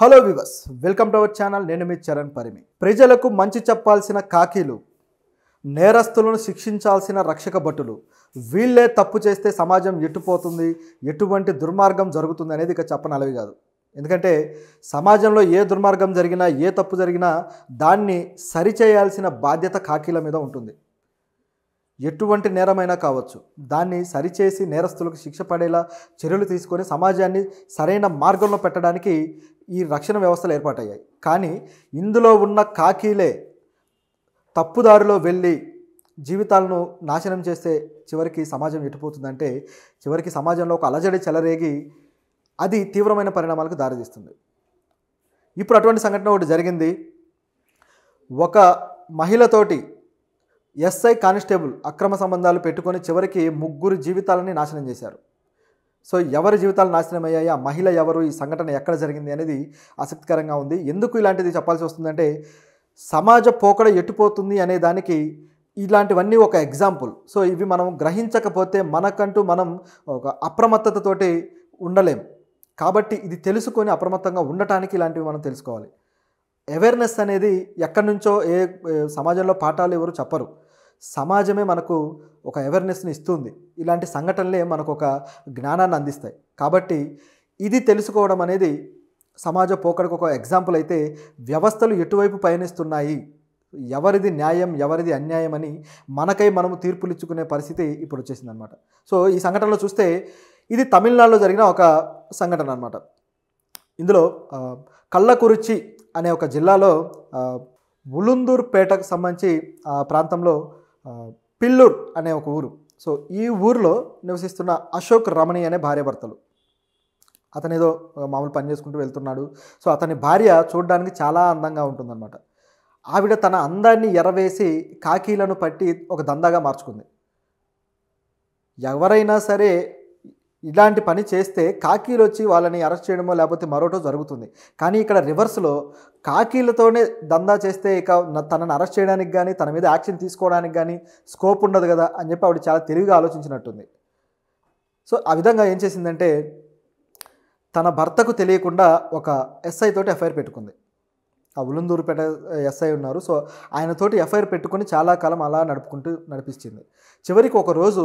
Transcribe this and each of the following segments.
hello viewers welcome to our channel నేను మీ చరణ్ పరిమి ప్రజలకు మంచి చెప్పాల్సిన కాకీలు నేరస్తులను శిక్షించాల్సిన రక్షక భటులు వీళ్ళే తప్పు చేస్తే సమాజం ఎట్టుపోతుంది ఎటువంటి దుర్మార్గం జరుగుతుంది అనేది ఇక చెప్పనలవి కాదు ఎందుకంటే సమాజంలో ఏ దుర్మార్గం జరిగినా ఏ తప్పు జరిగినా దాన్ని సరిచేయాల్సిన బాధ్యత కాకీల మీద ఉంటుంది ఎటువంటి నేరమైనా కావచ్చు దాన్ని సరిచేసి నేరస్తులకు శిక్ష పడేలా చర్యలు తీసుకొని సమాజాన్ని సరైన మార్గంలో పెట్టడానికి ఈ రక్షణ వ్యవస్థలు ఏర్పాటయ్యాయి కానీ ఇందులో ఉన్న కాకీలే తప్పుదారిలో వెళ్ళి జీవితాలను నాశనం చేస్తే చివరికి సమాజం ఎటుపోతుందంటే చివరికి సమాజంలో ఒక అలజడి చెలరేగి అది తీవ్రమైన పరిణామాలకు దారితీస్తుంది ఇప్పుడు అటువంటి సంఘటన ఒకటి జరిగింది ఒక మహిళతోటి ఎస్ఐ కానిస్టేబుల్ అక్రమ సంబంధాలు పెట్టుకొని చివరికి ముగ్గురు జీవితాలని నాశనం చేశారు సో ఎవరి జీవితాలు నాశనం అయ్యాయి ఆ మహిళ ఎవరు ఈ సంఘటన ఎక్కడ జరిగింది అనేది ఆసక్తికరంగా ఉంది ఎందుకు ఇలాంటిది చెప్పాల్సి వస్తుందంటే సమాజ పోకడ ఎట్టుపోతుంది అనే దానికి ఇలాంటివన్నీ ఒక ఎగ్జాంపుల్ సో ఇవి మనం గ్రహించకపోతే మనకంటూ మనం ఒక అప్రమత్తతతోటి ఉండలేం కాబట్టి ఇది తెలుసుకొని అప్రమత్తంగా ఉండటానికి ఇలాంటివి మనం తెలుసుకోవాలి అవేర్నెస్ అనేది ఎక్కడి నుంచో ఏ సమాజంలో పాఠాలు ఎవరు చెప్పరు సమాజమే మనకు ఒక అవేర్నెస్ని ఇస్తుంది ఇలాంటి సంఘటనలే మనకు ఒక జ్ఞానాన్ని అందిస్తాయి కాబట్టి ఇది తెలుసుకోవడం అనేది సమాజ పోకడకు ఒక ఎగ్జాంపుల్ అయితే వ్యవస్థలు ఎటువైపు పయనిస్తున్నాయి ఎవరిది న్యాయం ఎవరిది అన్యాయం అని మనకై మనము తీర్పులు ఇచ్చుకునే పరిస్థితి ఇప్పుడు వచ్చేసిందనమాట సో ఈ సంఘటనలో చూస్తే ఇది తమిళనాడులో జరిగిన ఒక సంఘటన అనమాట ఇందులో కళ్ళకురుచి అనే ఒక జిల్లాలో ఉలుందూర్పేటకు సంబంధించి ఆ ప్రాంతంలో పిల్లూర్ అనే ఒక ఊరు సో ఈ ఊరిలో నివసిస్తున్న అశోక్ రమణి అనే భర్తలు అతను ఏదో మామూలు పని చేసుకుంటూ వెళ్తున్నాడు సో అతని భార్య చూడడానికి చాలా అందంగా ఉంటుందన్నమాట ఆవిడ తన అందాన్ని ఎరవేసి కాకీలను పట్టి ఒక దందాగా మార్చుకుంది ఎవరైనా సరే ఇలాంటి పని చేస్తే కాకీలు వచ్చి వాళ్ళని అరెస్ట్ చేయడమో లేకపోతే మరోటో జరుగుతుంది కానీ ఇక్కడ రివర్స్లో కాకీలతోనే దందా చేస్తే ఇక తనని అరెస్ట్ చేయడానికి కానీ తన మీద యాక్షన్ తీసుకోవడానికి కానీ స్కోప్ ఉండదు కదా అని చెప్పి ఆవిడ చాలా తెలివిగా ఆలోచించినట్టుంది సో ఆ విధంగా ఏం చేసిందంటే తన భర్తకు తెలియకుండా ఒక ఎస్ఐ తోటి ఎఫ్ఐఆర్ పెట్టుకుంది ఆ ఉలందూరుపేట ఎస్ఐ ఉన్నారు సో ఆయనతోటి ఎఫ్ఐఆర్ పెట్టుకుని చాలా కాలం అలా నడుపుకుంటూ నడిపించింది చివరికి ఒకరోజు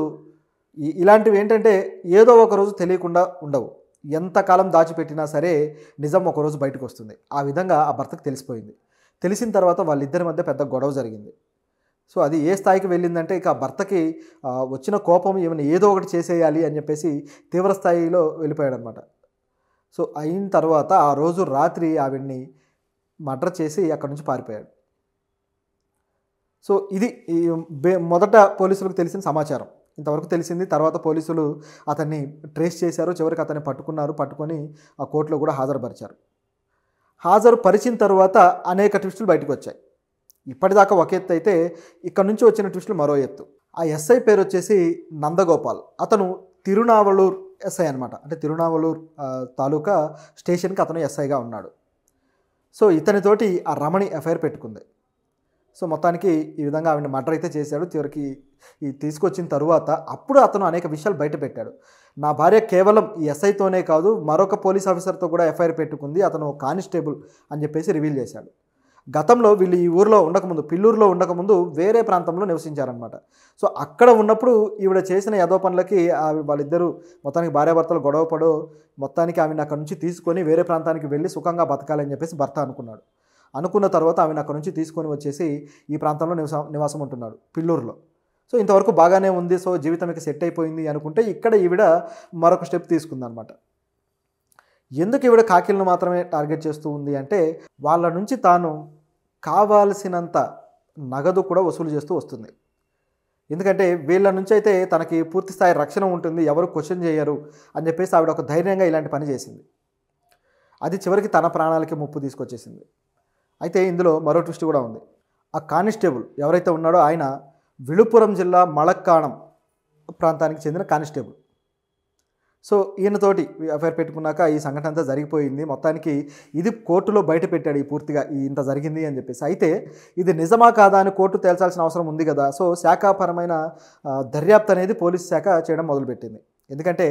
ఇలాంటివి ఏంటంటే ఏదో ఒక రోజు తెలియకుండా ఉండవు ఎంతకాలం దాచిపెట్టినా సరే నిజం ఒకరోజు బయటకు వస్తుంది ఆ విధంగా ఆ భర్తకు తెలిసిపోయింది తెలిసిన తర్వాత వాళ్ళిద్దరి మధ్య పెద్ద గొడవ జరిగింది సో అది ఏ స్థాయికి వెళ్ళిందంటే ఇక ఆ భర్తకి వచ్చిన కోపం ఏమైనా ఏదో ఒకటి చేసేయాలి అని చెప్పేసి తీవ్ర స్థాయిలో వెళ్ళిపోయాడనమాట సో అయిన తర్వాత ఆ రోజు రాత్రి ఆవిడ్ని మర్డర్ చేసి అక్కడి నుంచి పారిపోయాడు సో ఇది మొదట పోలీసులకు తెలిసిన సమాచారం ఇంతవరకు తెలిసింది తర్వాత పోలీసులు అతన్ని ట్రేస్ చేశారు చివరికి అతన్ని పట్టుకున్నారు పట్టుకొని ఆ కోర్టులో కూడా హాజరుపరిచారు పరిచిన తర్వాత అనేక ట్విస్టులు బయటకు వచ్చాయి ఇప్పటిదాకా ఒక ఎత్తు అయితే ఇక్కడ నుంచి వచ్చిన ట్విస్టులు మరో ఎత్తు ఆ ఎస్ఐ పేరు వచ్చేసి నందగోపాల్ అతను తిరునావళూర్ ఎస్ఐ అనమాట అంటే తిరునావళూర్ తాలూకా స్టేషన్కి అతను ఎస్ఐగా ఉన్నాడు సో ఇతనితోటి ఆ రమణి ఎఫ్ఐఆర్ పెట్టుకుంది సో మొత్తానికి ఈ విధంగా ఆవిడ మర్డర్ అయితే చేశాడు చివరికి ఈ తీసుకొచ్చిన తరువాత అప్పుడు అతను అనేక విషయాలు బయటపెట్టాడు నా భార్య కేవలం ఈ ఎస్ఐతోనే కాదు మరొక పోలీస్ ఆఫీసర్తో కూడా ఎఫ్ఐఆర్ పెట్టుకుంది అతను కానిస్టేబుల్ అని చెప్పేసి రివీల్ చేశాడు గతంలో వీళ్ళు ఈ ఊరిలో ఉండకముందు పిల్లూరులో ఉండకముందు వేరే ప్రాంతంలో నివసించారనమాట సో అక్కడ ఉన్నప్పుడు ఈవిడ చేసిన యదో పనులకి వాళ్ళిద్దరూ మొత్తానికి భార్యాభర్తలు గొడవ మొత్తానికి ఆమెను అక్కడి నుంచి తీసుకొని వేరే ప్రాంతానికి వెళ్ళి సుఖంగా బతకాలని చెప్పేసి భర్త అనుకున్నాడు అనుకున్న తర్వాత ఆమెను అక్కడ నుంచి తీసుకొని వచ్చేసి ఈ ప్రాంతంలో నివాసం ఉంటున్నాడు పిల్లూరులో సో ఇంతవరకు బాగానే ఉంది సో జీవితం ఇక సెట్ అయిపోయింది అనుకుంటే ఇక్కడ ఈవిడ మరొక స్టెప్ తీసుకుందనమాట ఎందుకు ఈవిడ కాకిలను మాత్రమే టార్గెట్ చేస్తూ ఉంది అంటే వాళ్ళ నుంచి తాను కావాల్సినంత నగదు కూడా వసూలు చేస్తూ వస్తుంది ఎందుకంటే వీళ్ళ నుంచి అయితే తనకి పూర్తి స్థాయి రక్షణ ఉంటుంది ఎవరు క్వశ్చన్ చేయరు అని చెప్పేసి ఆవిడ ఒక ధైర్యంగా ఇలాంటి పని చేసింది అది చివరికి తన ప్రాణాలకి ముప్పు తీసుకొచ్చేసింది అయితే ఇందులో మరో ట్విస్ట్ కూడా ఉంది ఆ కానిస్టేబుల్ ఎవరైతే ఉన్నాడో ఆయన విలుపురం జిల్లా మళక్కాణం ప్రాంతానికి చెందిన కానిస్టేబుల్ సో ఈయనతోటి ఎఫ్ఐఆర్ పెట్టుకున్నాక ఈ సంఘటన అంతా జరిగిపోయింది మొత్తానికి ఇది కోర్టులో బయట పెట్టాడు ఈ పూర్తిగా ఇంత జరిగింది అని చెప్పేసి అయితే ఇది నిజమా కాదా అని కోర్టు తేల్చాల్సిన అవసరం ఉంది కదా సో శాఖాపరమైన దర్యాప్తు అనేది పోలీస్ శాఖ చేయడం మొదలుపెట్టింది ఎందుకంటే